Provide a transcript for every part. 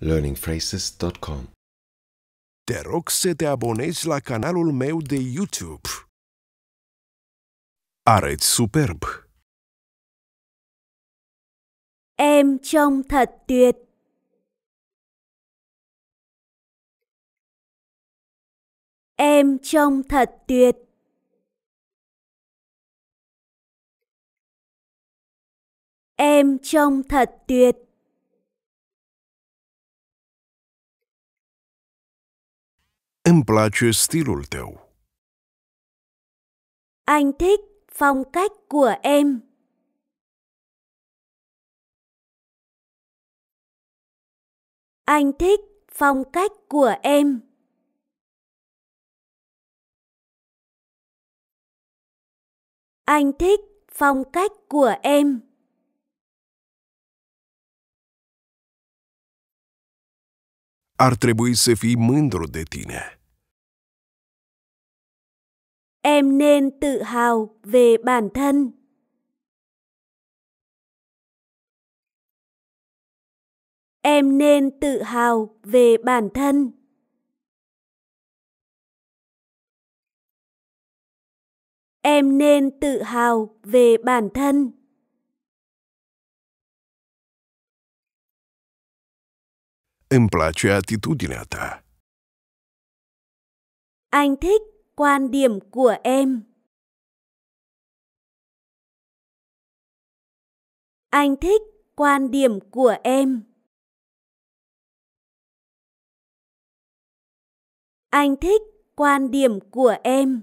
learningphrases.com Te rog să te abonezi la canalul meu de YouTube. Arăți superb! Em trông thật tuyệt! Em trông thật tuyệt! Em trông thật tuyệt! Îmi place stilul tău. Anh thích phong cách của em. Anh thích phong cách của em. Anh thích phong cách của em. Ar trebui să fii mândru de tine. em nên tự hào về bản thân em nên tự hào về bản thân em nên tự hào về bản thân Îmi place atitudinea ta. Anh thích quan điểm của em anh thích quan điểm của em anh thích quan điểm của em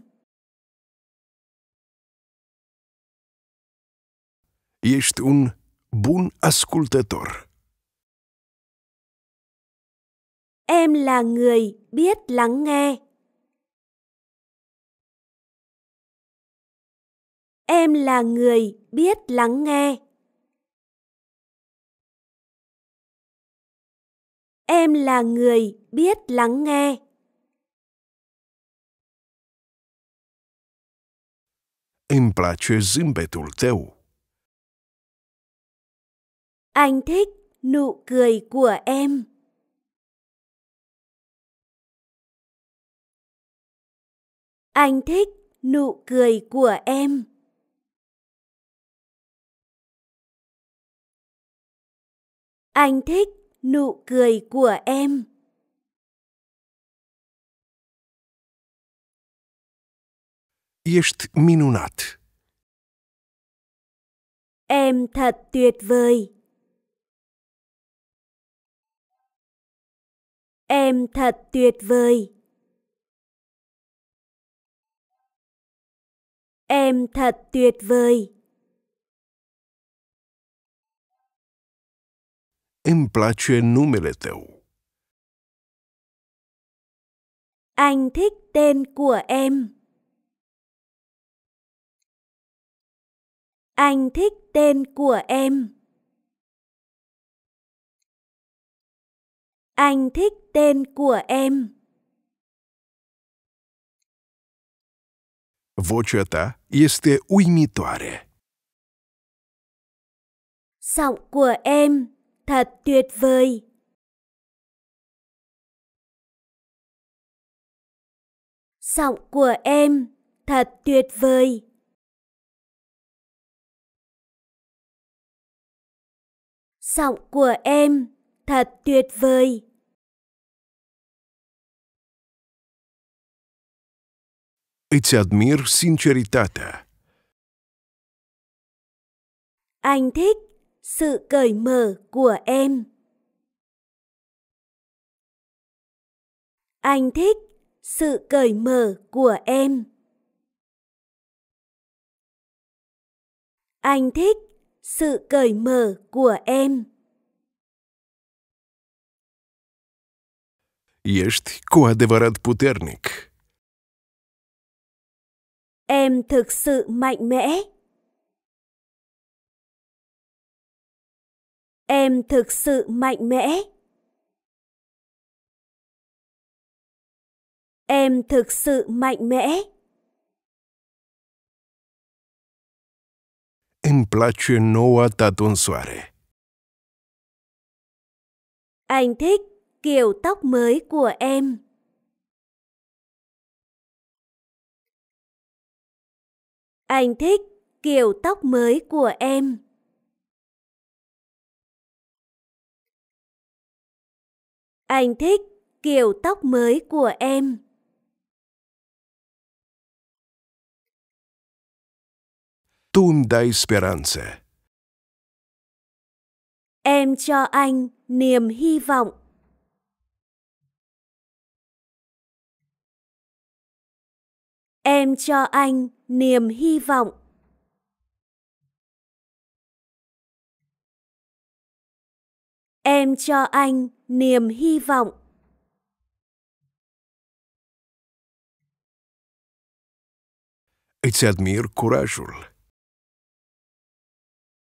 Ești un bun ascultător. Em là người biết lắng nghe. em là người biết lắng nghe em là người biết lắng nghe Îmi place zâmbetul tău. Anh thích nụ cười của em. Anh thích nụ cười của em. Anh thích nụ cười của em. Este minunat. Em thật tuyệt vời. Em thật tuyệt vời. Em thật tuyệt vời. Îmi place numele tău. Anh thích tên của em. Anh thích tên của em. Anh thích tên của em. Vocea ta este uimitoare. Giọng của em thật tuyệt vời. Giọng của em thật tuyệt vời. Giọng của em thật tuyệt vời. Îți admir sinceritatea. Anh thích sự cởi mở của em anh thích sự cởi mở của em anh thích sự cởi mở của em Ești cu adevărat puternic. Em thực sự mạnh mẽ. em thực sự mạnh mẽ em thực sự mạnh mẽ Em place noua tatonsoare. Anh thích kiểu tóc mới của em. Anh thích kiểu tóc mới của em. Anh thích kiểu tóc mới của em. Tum da Esperanza Em cho anh niềm hy vọng. Em cho anh niềm hy vọng. đem cho anh niềm hy vọng. Îți admir curajul.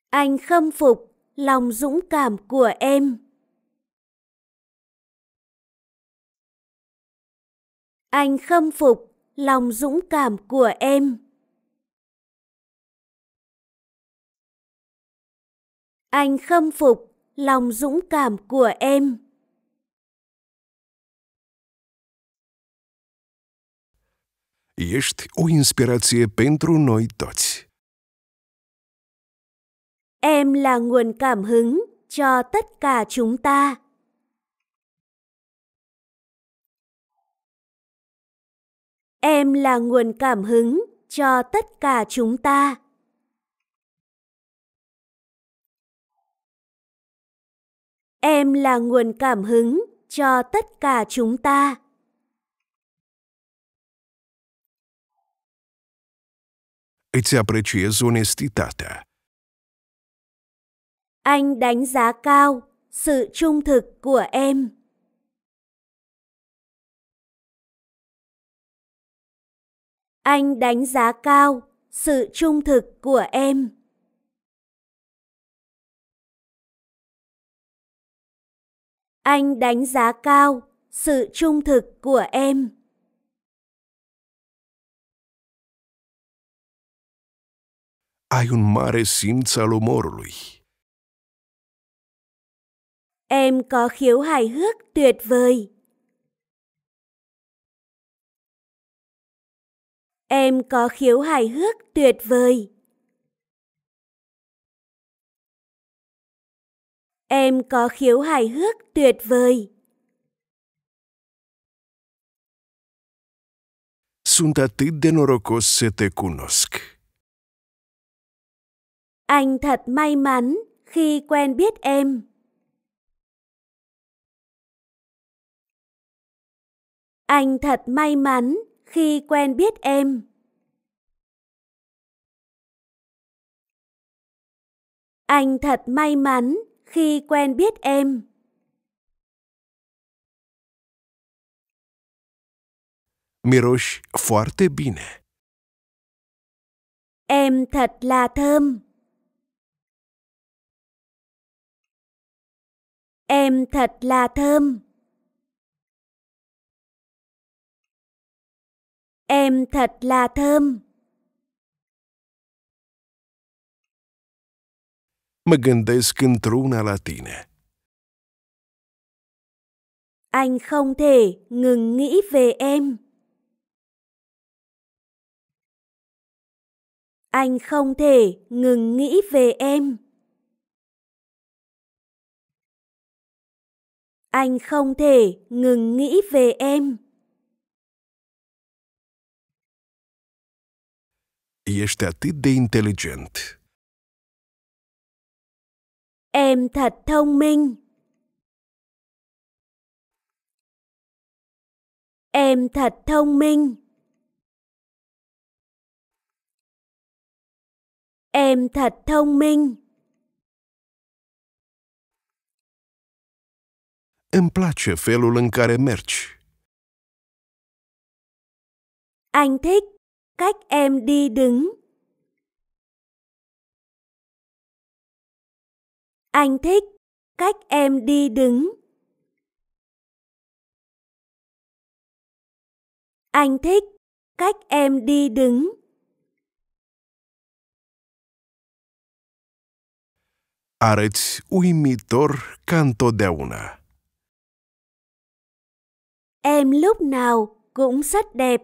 Anh khâm phục lòng dũng cảm của em. Anh khâm phục lòng dũng cảm của em. Anh khâm phục lòng dũng cảm của em. Ești o inspirație pentru noi toți. Em là nguồn cảm hứng cho tất cả chúng ta. Em là nguồn cảm hứng cho tất cả chúng ta. em là nguồn cảm hứng cho tất cả chúng ta Îți apreciez onestitatea. Anh đánh giá cao sự trung thực của em. Anh đánh giá cao sự trung thực của em. Anh đánh giá cao sự trung thực của em. Ai un mare simț al umorului. Em có khiếu hài hước tuyệt vời. Em có khiếu hài hước tuyệt vời. Em có khiếu hài hước tuyệt vời. Sunt atât de norocos să te cunosc. Anh thật may mắn khi quen biết em. Anh thật may mắn khi quen biết em. Anh thật may mắn khi quen biết em Miroși foarte bine. Em thật là thơm. Em thật là thơm. Em thật là thơm. mă gândesc într-una la tine. Anh không thể ngừng nghĩ về em. Anh không thể ngừng nghĩ về em. Anh không thể ngừng nghĩ về em. Ești atât de inteligent. Em thật thông minh. Em thật thông minh. Em thật thông minh. Îmi place felul în care mergi. Anh thích cách em đi đứng. Anh thích cách em đi đứng. Anh thích cách em đi đứng. Areți uimitor ca întotdeauna. Em lúc nào cũng rất đẹp.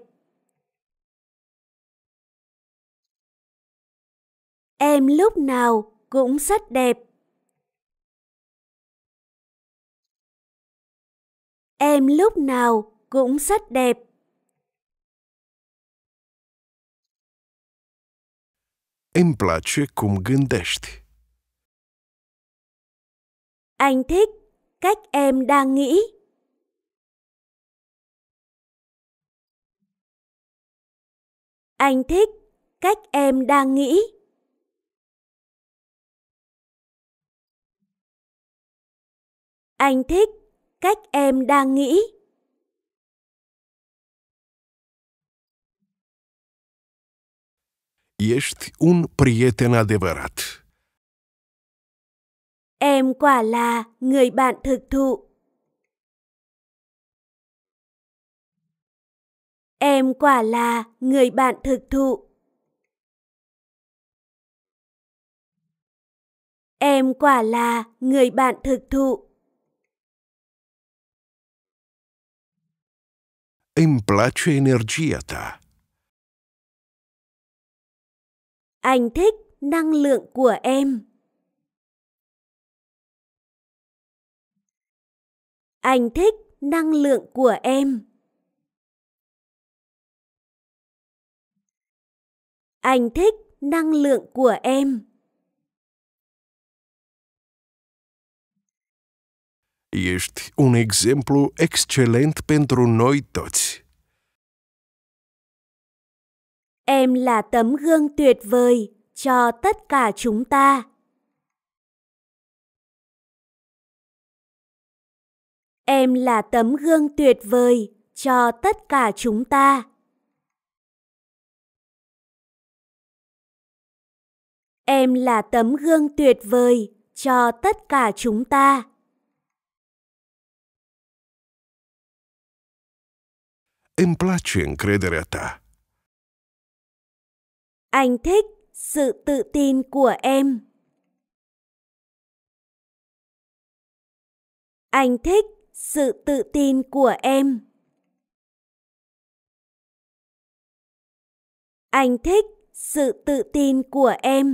Em lúc nào cũng rất đẹp. em lúc nào cũng rất đẹp. Îmi place cum gândești. Anh thích cách em đang nghĩ. Anh thích cách em đang nghĩ. Anh thích cách em đang nghĩ Ești un prieten adevărat. Em quả là người bạn thực thụ. Em quả là người bạn thực thụ. Em quả là người bạn thực thụ. Îmi place energia ta. Anh thích năng lượng của em. Anh thích năng lượng của em. Anh thích năng lượng của em. Ești un exemplu excelent pentru noi toți. Em là tấm gương tuyệt vời cho tất cả chúng ta. Em là tấm gương tuyệt vời cho tất cả chúng ta. Em là tấm gương tuyệt vời cho tất cả chúng ta. Em place încrederea ta. Anh thích sự tự tin của em. Anh thích sự tự tin của em. Anh thích sự tự tin của em.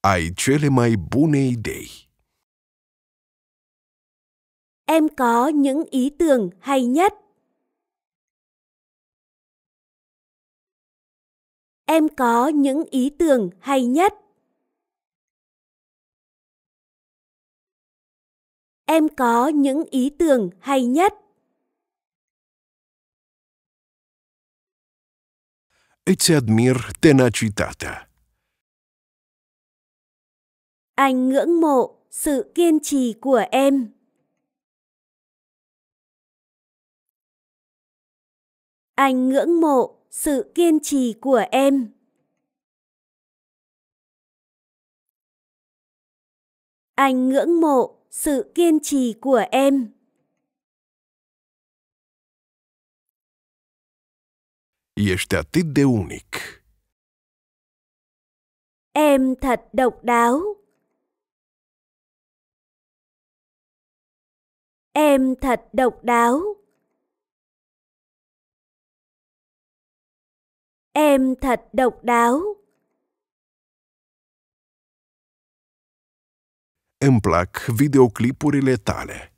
Ai cele mai bune idei em có những ý tưởng hay nhất em có những ý tưởng hay nhất em có những ý tưởng hay nhất Îți e admir tenacitatea. Anh ngưỡng mộ sự kiên trì của em. Anh ngưỡng mộ sự kiên trì của em. Anh ngưỡng mộ sự kiên trì của em. Ești atât de unic. Em thật độc đáo. Em thật độc đáo. Em thật độc đáo. Îmi plac videoclipurile tale.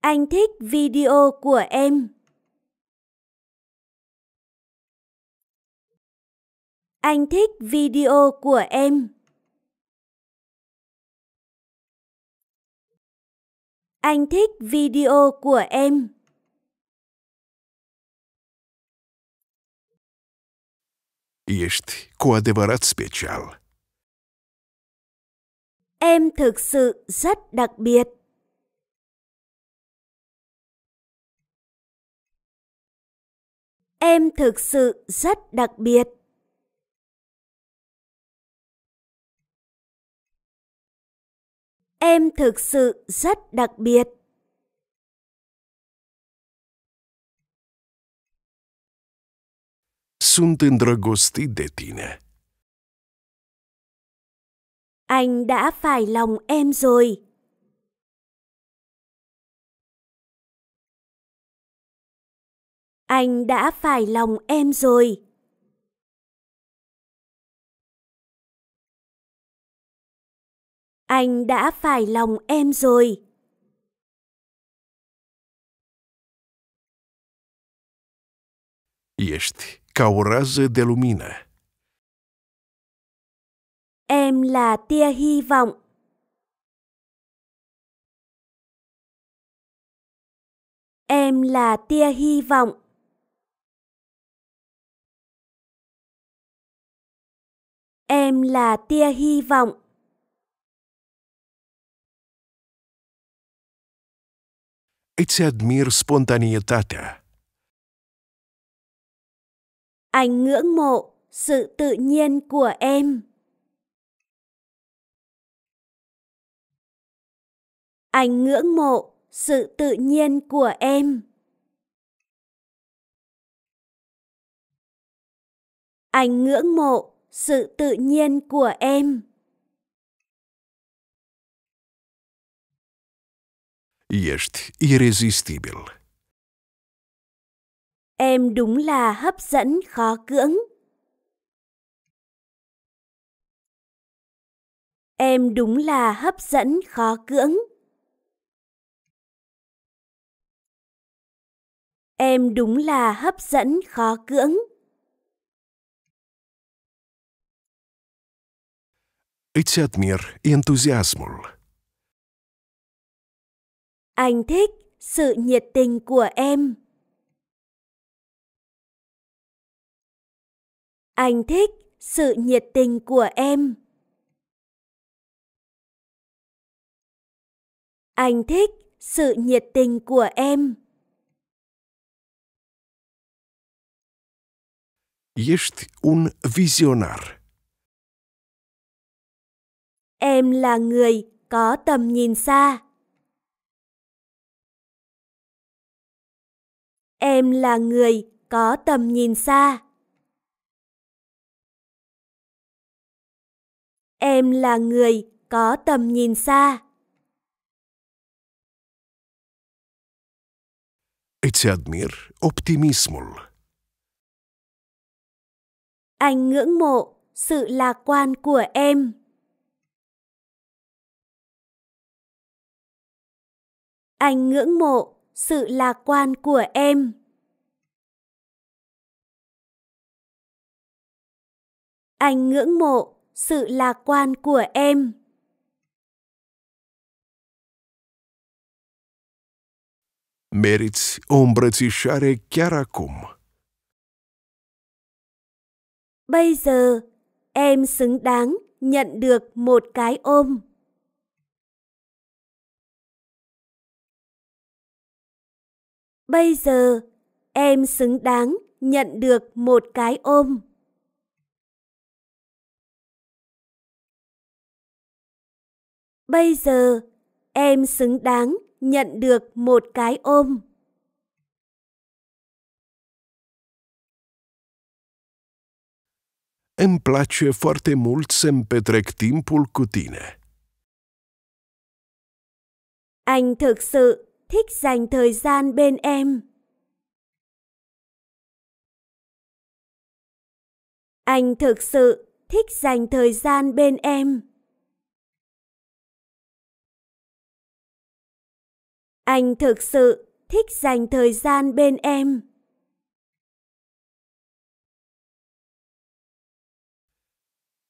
Anh thích video của em. Anh thích video của em. Anh thích video của em. Ești cu adevărat special. Em thực sự rất đặc biệt. Em thực sự rất đặc biệt. Em thực sự rất đặc biệt. sunt îndrăgostit de tine. Anh đã phải lòng em rồi. Anh đã phải lòng em rồi. Anh đã phải lòng em rồi. Ești ca o rază de lumină. Em là tia hy vọng. Em là tia hy vọng. Em là tia hy vọng. Îți admir spontanitatea. anh ngưỡng mộ sự tự nhiên của em anh ngưỡng mộ sự tự nhiên của em anh ngưỡng mộ sự tự nhiên của em ești irrezistibil Em đúng là hấp dẫn khó cưỡng. Em đúng là hấp dẫn khó cưỡng. Em đúng là hấp dẫn khó cưỡng. Îți admir entuziasmul. Anh thích sự nhiệt tình của em. Anh thích sự nhiệt tình của em. Anh thích sự nhiệt tình của em. Ești un vizionar. Em là người có tầm nhìn xa. Em là người có tầm nhìn xa. em là người có tầm nhìn xa. Îți admir optimismul. Anh ngưỡng mộ sự lạc quan của em. Anh ngưỡng mộ sự lạc quan của em. Anh ngưỡng mộ sự lạc quan của em Meriți o îmbrățișare chiar acum. Bây giờ, em xứng đáng nhận được một cái ôm. Bây giờ, em xứng đáng nhận được một cái ôm. Bây giờ em xứng đáng nhận được một cái ôm. Îmi place foarte mult să-mi petrec timpul cu tine. Anh thực sự thích dành thời gian bên em. Anh thực sự thích dành thời gian bên em. Anh thực sự thích dành thời gian bên em.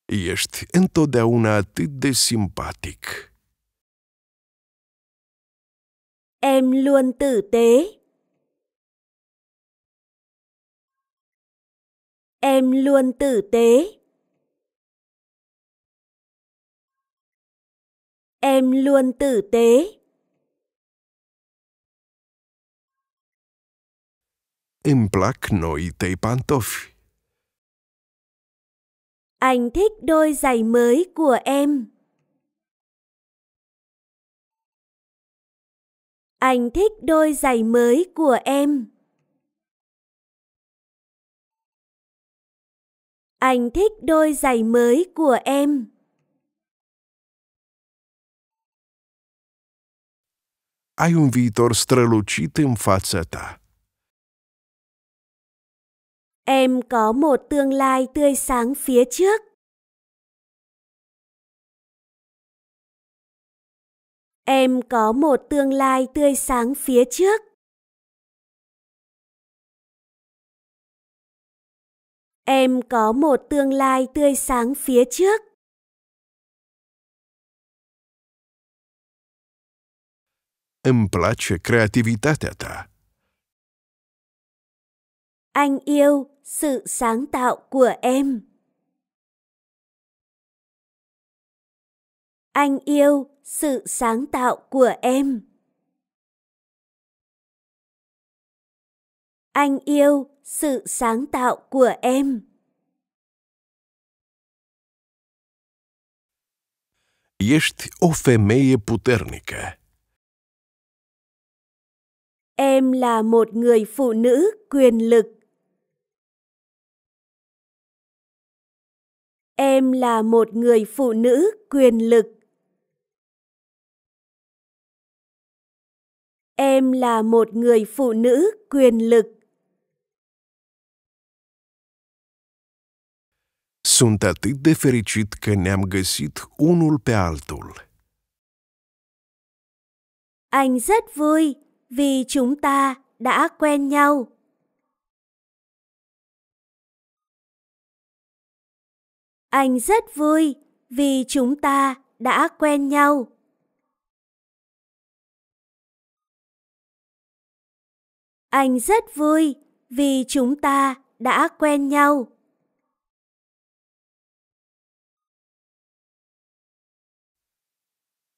Ești întotdeauna atât de simpatic. Em luôn tử tế. Em luôn tử tế. Em luôn tử tế. Em plac noi tây pantofi. Anh thích đôi giày mới của em. Anh thích đôi giày mới của em. Anh thích đôi giày mới của em. Ai un viitor strălucit în fața ta em có một tương lai tươi sáng phía trước em có một tương lai tươi sáng phía trước em có một tương lai tươi sáng phía trước Îmi place creativitatea ta. Anh yêu, sự sáng tạo của em anh yêu sự sáng tạo của em anh yêu sự sáng tạo của em Ești o femeie puternică. Em là một người phụ nữ quyền lực. em là một người phụ nữ quyền lực em là một người phụ nữ quyền lực Sunt atât de fericit că ne-am găsit unul pe altul. Anh rất vui vì chúng ta đã quen nhau. Anh rất vui vì chúng ta đã quen nhau. Anh rất vui vì chúng ta đã quen nhau.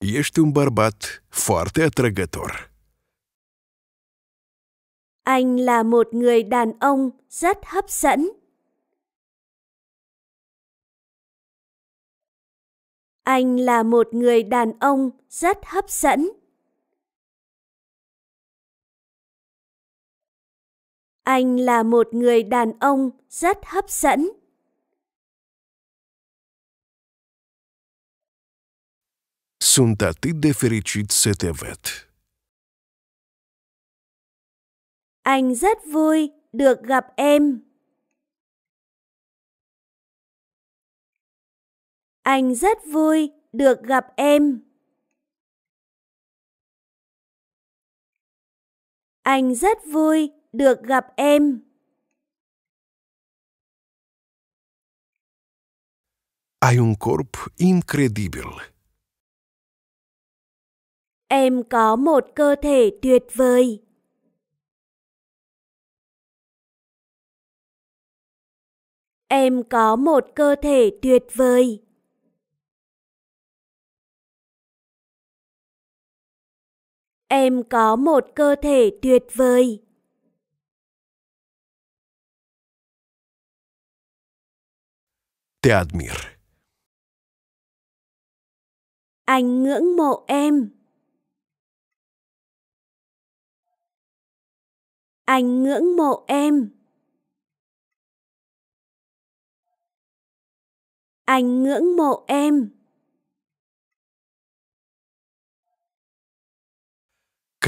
Ești un bărbat foarte atrăgător. Anh là một người đàn ông rất hấp dẫn. Anh là một người đàn ông rất hấp dẫn. Anh là một người đàn ông rất hấp dẫn. Sunt atât de fericit să te văd. Anh rất vui được gặp em. Anh rất vui được gặp em. Anh rất vui được gặp em. Ai un corp incredibil. Em có một cơ thể tuyệt vời. Em có một cơ thể tuyệt vời. Em có một cơ thể tuyệt vời. Te admiro. Anh ngưỡng mộ em. Anh ngưỡng mộ em. Anh ngưỡng mộ em.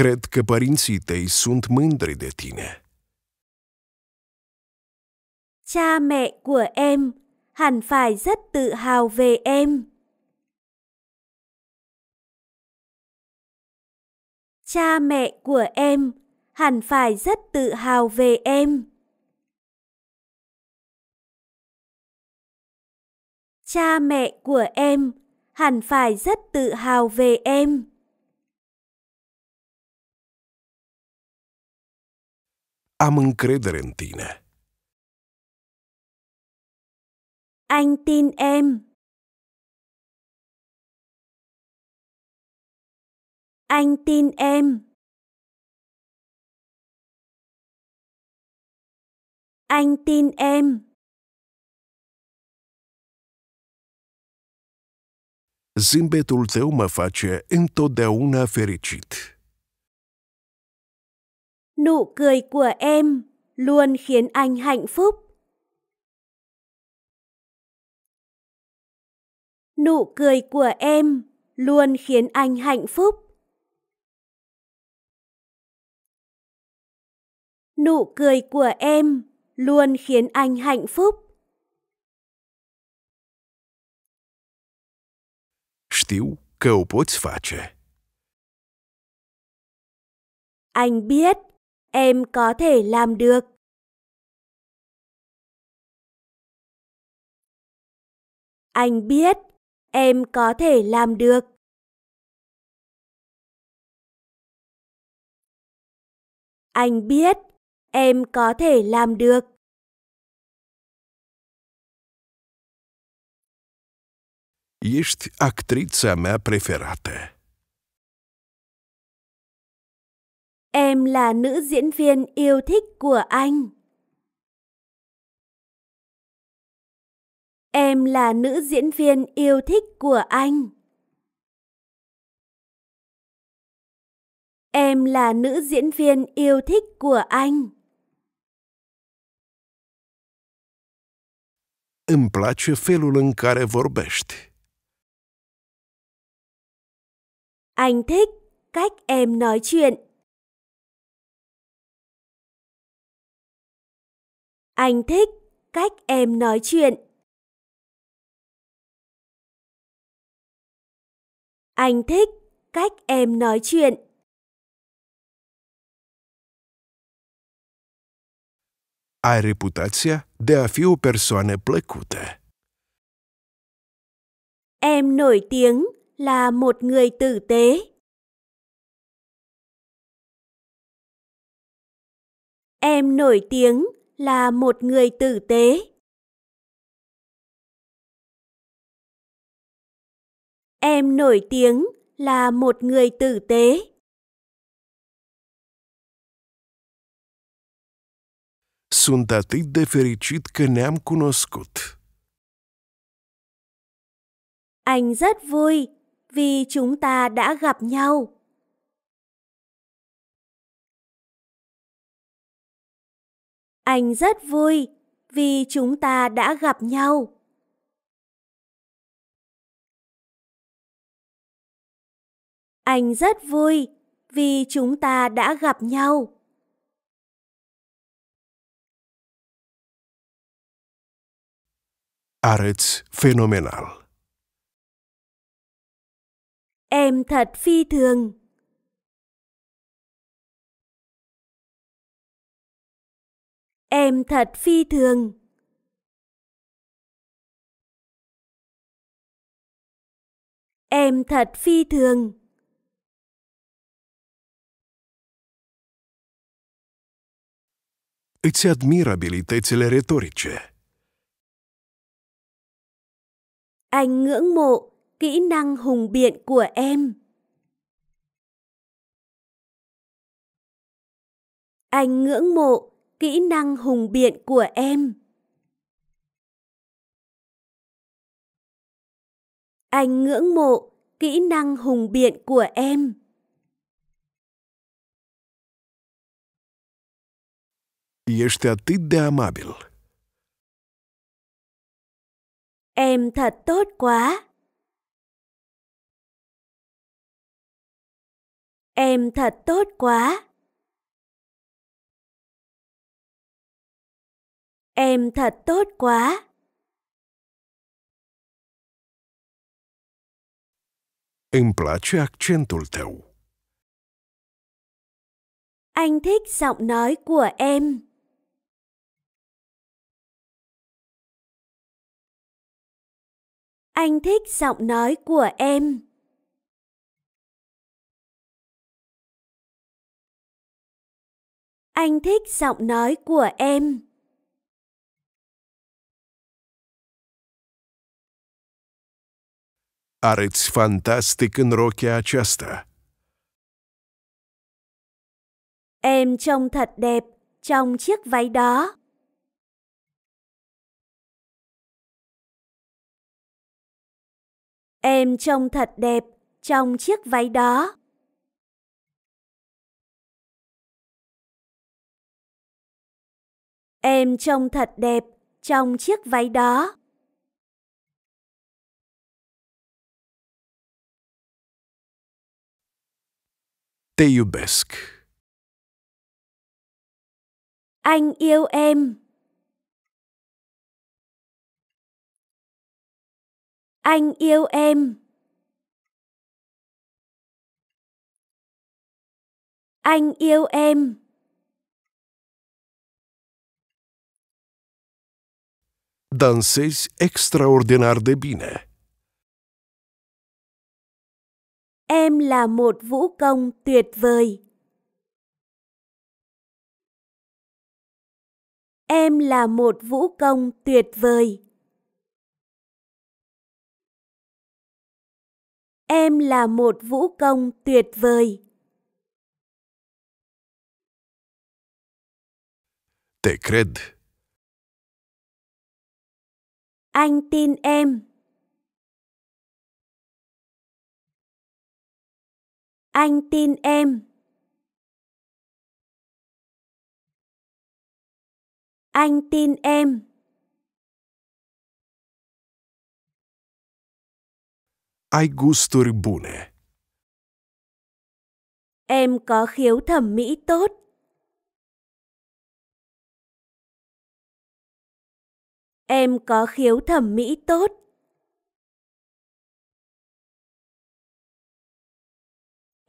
Cred că părinții tăi sunt mândri de tine. Cha mẹ của em hẳn phải rất tự hào về em. Cha mẹ của em hẳn phải rất tự hào về em. Cha mẹ của em hẳn phải rất tự hào về em. Am încredere în tine. Anh tin em. Anh tin em. Anh tin em. Zâmbetul tău mă face întotdeauna fericit. nụ cười của em luôn khiến anh hạnh phúc. Nụ cười của em luôn khiến anh hạnh phúc. Nụ cười của em luôn khiến anh hạnh phúc. Știu că o poți face. Anh biết Em có thể làm được. Anh biết em có thể làm được. Anh biết em có thể làm được. Ești actrița mea preferată. Em là nữ diễn viên yêu thích của anh. Em là nữ diễn viên yêu thích của anh. Em là nữ diễn viên yêu thích của anh. Îmi place felul în care vorbești. Anh thích cách em nói chuyện. Anh thích cách em nói chuyện. Anh thích cách em nói chuyện. Ai reputația de a fi o persoană plăcută. Em nổi tiếng là một người tử tế. Em nổi tiếng là một người tử tế. Em nổi tiếng là một người tử tế. Sunt atât de fericit că ne-am cunoscut. Anh rất vui vì chúng ta đã gặp nhau. Anh rất vui vì chúng ta đã gặp nhau. Anh rất vui vì chúng ta đã gặp nhau. Areți fenomenal. Em thật phi thường. Em thật phi thường. Em thật phi thường. Îți admir abilitățile retorice. Anh ngưỡng mộ kỹ năng hùng biện của em. Anh ngưỡng mộ kỹ năng hùng biện của em. Anh ngưỡng mộ kỹ năng hùng biện của em. Este atât de amabil. Em thật tốt quá. Em thật tốt quá. Em thật tốt quá. Îmi place accentul tău. Anh thích giọng nói của em. Anh thích giọng nói của em. Anh thích giọng nói của em. Areți fantastic în rochea aceasta. Em trông thật đẹp trong chiếc váy đó. Em trông thật đẹp trong chiếc váy đó. Em trông thật đẹp trong chiếc váy đó. Teyubesk. Anh yêu em. Anh yêu em. Anh yêu em. Dansezi extraordinar de bine. em là một vũ công tuyệt vời. Em là một vũ công tuyệt vời. Em là một vũ công tuyệt vời. Te cred. Anh tin em. Anh tin em. Anh tin em. Ai gusturi bune. Em có khiếu thẩm mỹ tốt. Em có khiếu thẩm mỹ tốt.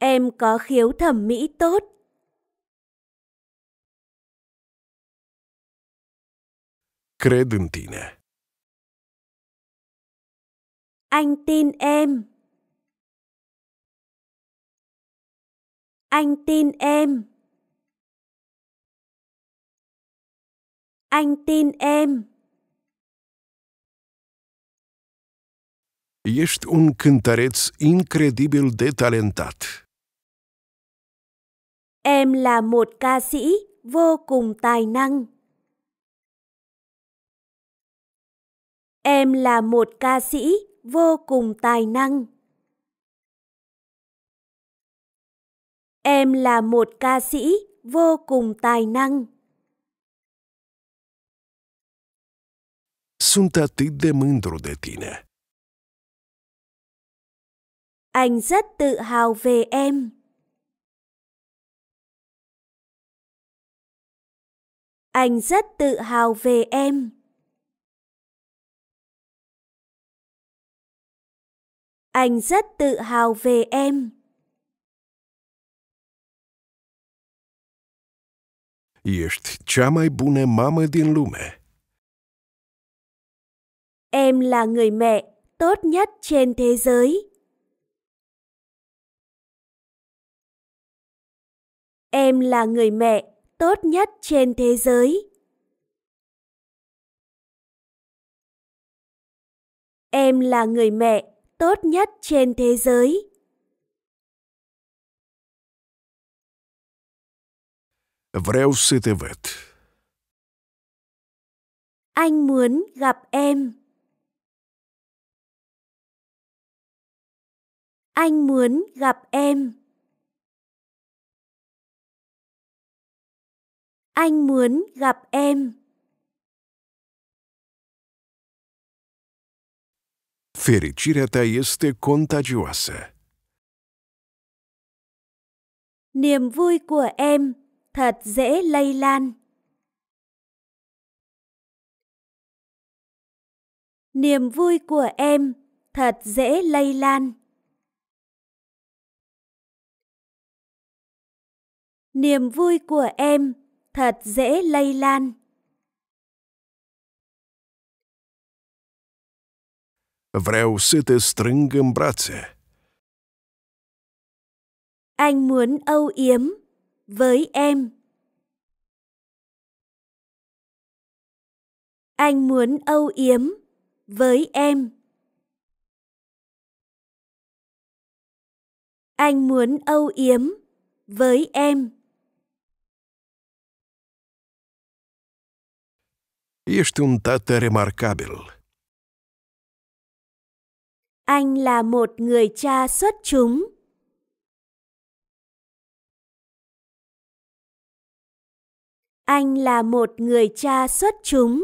Em có khiếu thẩm mỹ tốt. Cred în tine. Anh tin em. Anh tin em. Anh tin em. Ești un cântăreț incredibil de talentat em là một ca sĩ vô cùng tài năng em là một ca sĩ vô cùng tài năng em là một ca sĩ vô cùng tài năng Sunt atât de mândru de tine. Anh rất tự hào về em. Anh rất tự hào về em. Anh rất tự hào về em. Ești cea mai bună mamă din lume. Em là người mẹ tốt nhất trên thế giới. Em là người mẹ tốt nhất trên thế giới. Em là người mẹ tốt nhất trên thế giới. Vreau să te văd. Anh muốn gặp em. Anh muốn gặp em. anh muốn gặp em. Fericirea ta este contagioasă. Niềm vui của em thật dễ lây lan. Niềm vui của em thật dễ lây lan. Niềm vui của em thật dễ lây lan. Vreau să te strâng în brațe. Anh muốn âu yếm với em. Anh muốn âu yếm với em. Anh muốn âu yếm với em. Ești un tată remarcabil. Anh là một người cha xuất chúng. Anh là một người cha xuất chúng.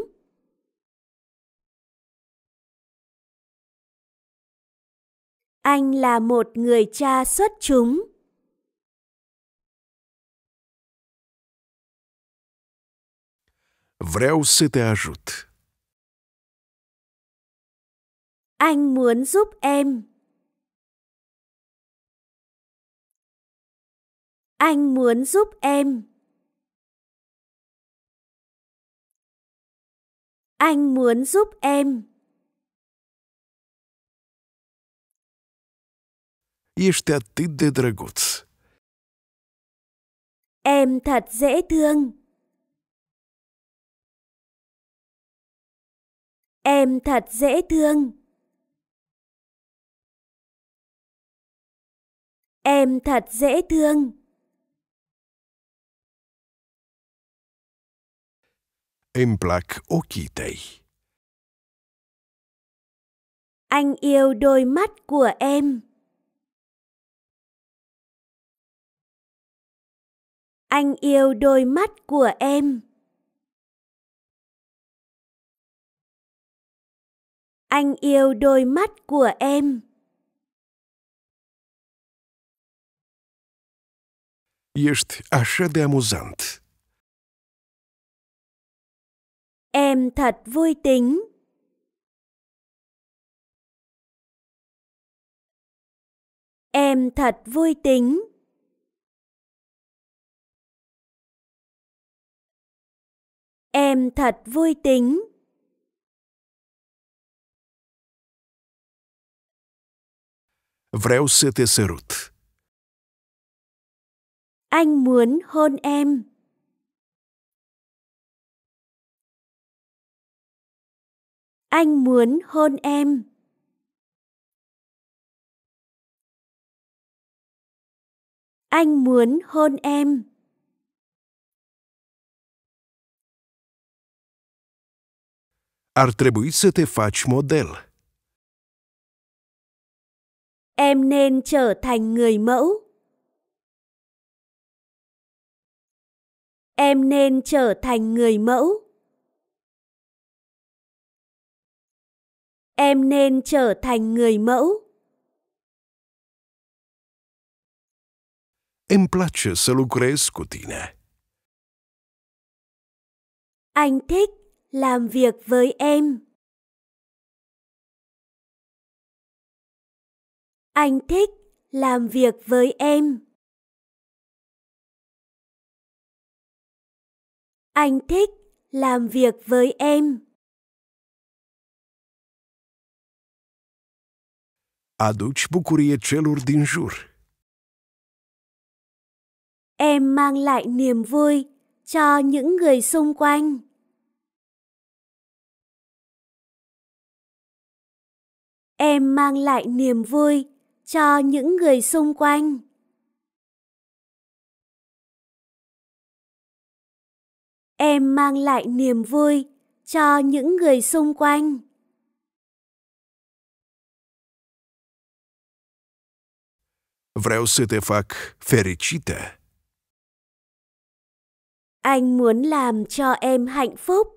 Anh là một người cha xuất chúng. Vreau să te ajut. Anh muốn giúp em. Anh muốn giúp em. Anh muốn giúp em. Ești atât de drăguț. Em thật dễ thương. em thật dễ thương. Em thật dễ thương. Em plac ochii Anh yêu đôi mắt của em. Anh yêu đôi mắt của em. anh yêu đôi mắt của em. Ești așa de amuzant. Em thật vui tính. Em thật vui tính. Em thật vui tính. vreau să te sărut. Anh muốn hôn em. Anh muốn hôn em. Anh muốn hôn em. Ar trebui să te faci model. em nên trở thành người mẫu em nên trở thành người mẫu em nên trở thành người mẫu Em place să lucrez cu tine. Anh thích làm việc với em. anh thích làm việc với em anh thích làm việc với em aduci bucurie celor din jur em mang lại niềm vui cho những người xung quanh em mang lại niềm vui cho những người xung quanh. Em mang lại niềm vui cho những người xung quanh. Vreau să te fac fericită. Anh muốn làm cho em hạnh phúc.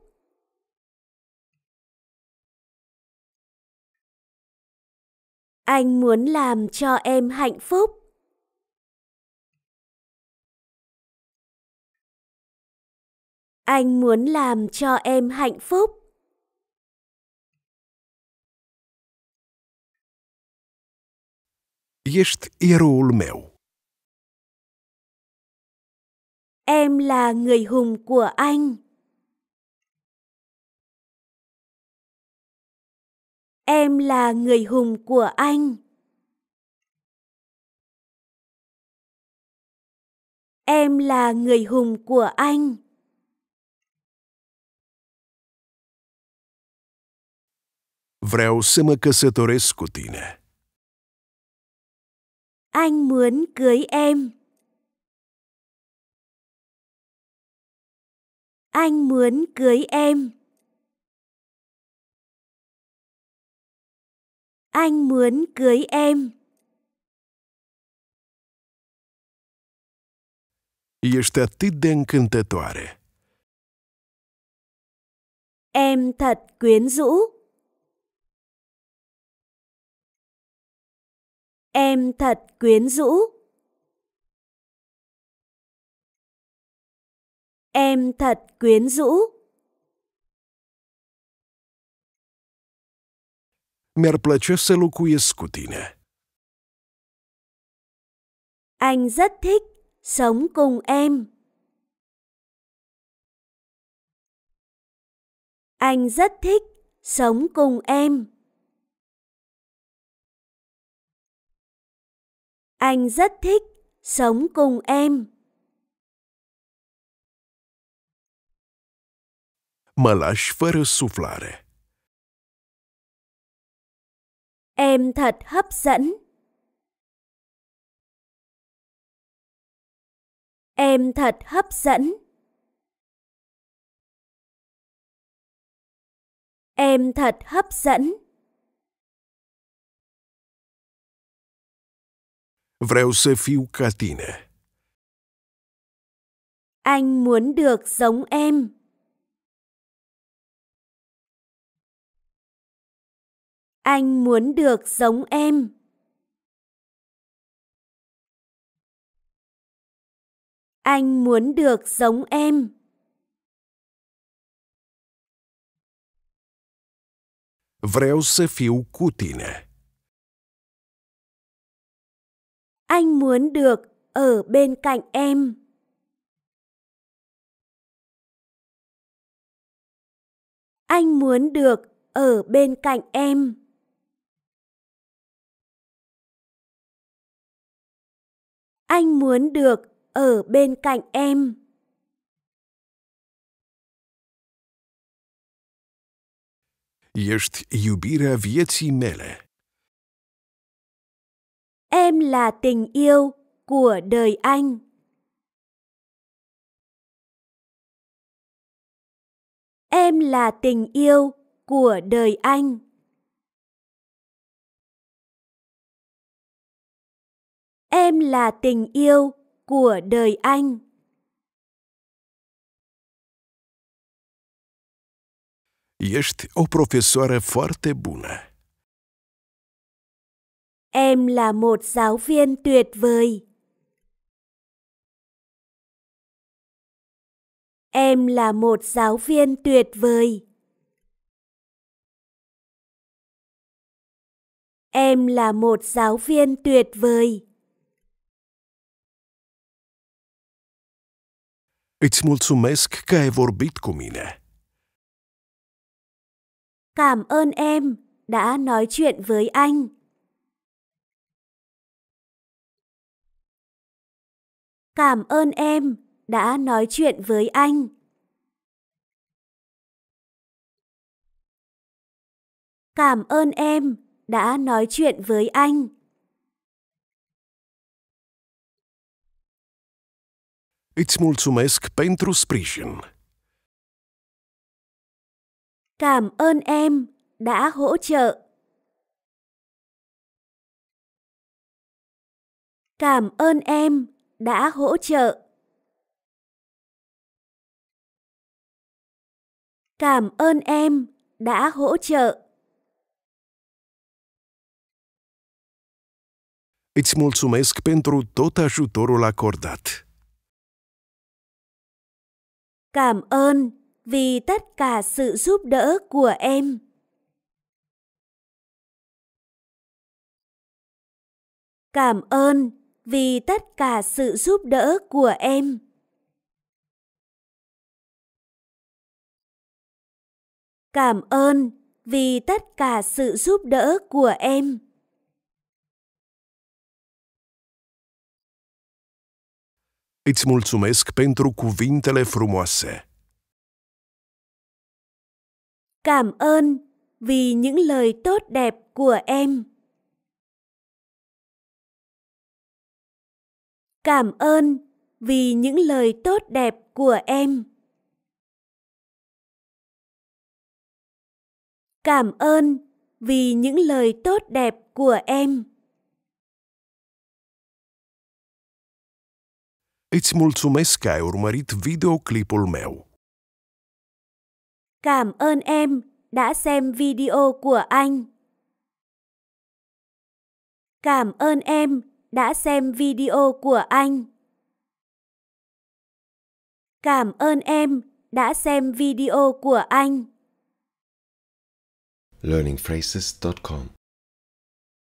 Anh muốn làm cho em hạnh phúc. Anh muốn làm cho em hạnh phúc. Este era o meu. Em là người hùng của anh. em là người hùng của anh em là người hùng của anh Vreau să mă căsătoresc cu tine. Anh muốn cưới em. Anh muốn cưới em. anh muốn cưới em. Ești atât de încântătoare. Em thật quyến rũ. Em thật quyến rũ. Em thật quyến rũ. Mi-ar plăcea să locuiesc cu tine. Anh rất thích sống cùng em. Anh rất thích sống cùng em. Anh rất thích sống cùng em. Mă lași fără suflare. Em thật hấp dẫn. Em thật hấp dẫn. Em thật hấp dẫn. Vreau să fiu ca tine. Anh muốn được giống em. Anh muốn được giống em. Anh muốn được giống em. Vreau să fiu cu tine. Anh muốn được ở bên cạnh em. Anh muốn được ở bên cạnh em. anh muốn được ở bên cạnh em Ești iubirea vieții mele. Em là tình yêu của đời anh. Em là tình yêu của đời anh. em là tình yêu của đời anh Ești o profesoară foarte bună. Em là một giáo viên tuyệt vời. Em là một giáo viên tuyệt vời. Em là một giáo viên tuyệt vời. Îți mulțumesc că ai vorbit cu mine. Cảm ơn em đã nói chuyện với anh. Cảm ơn em đã nói chuyện với anh. Cảm ơn em đã nói chuyện với anh. Îți mulțumesc pentru sprijin. Cảm ơn em đã hỗ trợ. Cảm ơn em đã hỗ trợ. Cảm ơn em đã hỗ trợ. Îți mulțumesc pentru tot ajutorul acordat. Cảm ơn vì tất cả sự giúp đỡ của em. Cảm ơn vì tất cả sự giúp đỡ của em. Cảm ơn vì tất cả sự giúp đỡ của em. Îți mulțumesc pentru cuvintele frumoase. Cảm ơn vì những lời tốt đẹp của em. Cảm ơn vì những lời tốt đẹp của em. Cảm ơn vì những lời tốt đẹp của em. Îți mulțumesc că ai urmărit videoclipul meu. Cảm ơn em đã xem video của anh. Cảm ơn em đã xem video của anh. Cảm ơn em đã xem video của anh. learningphrases.com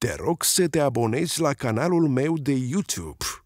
Te rog să te abonezi la canalul meu de YouTube.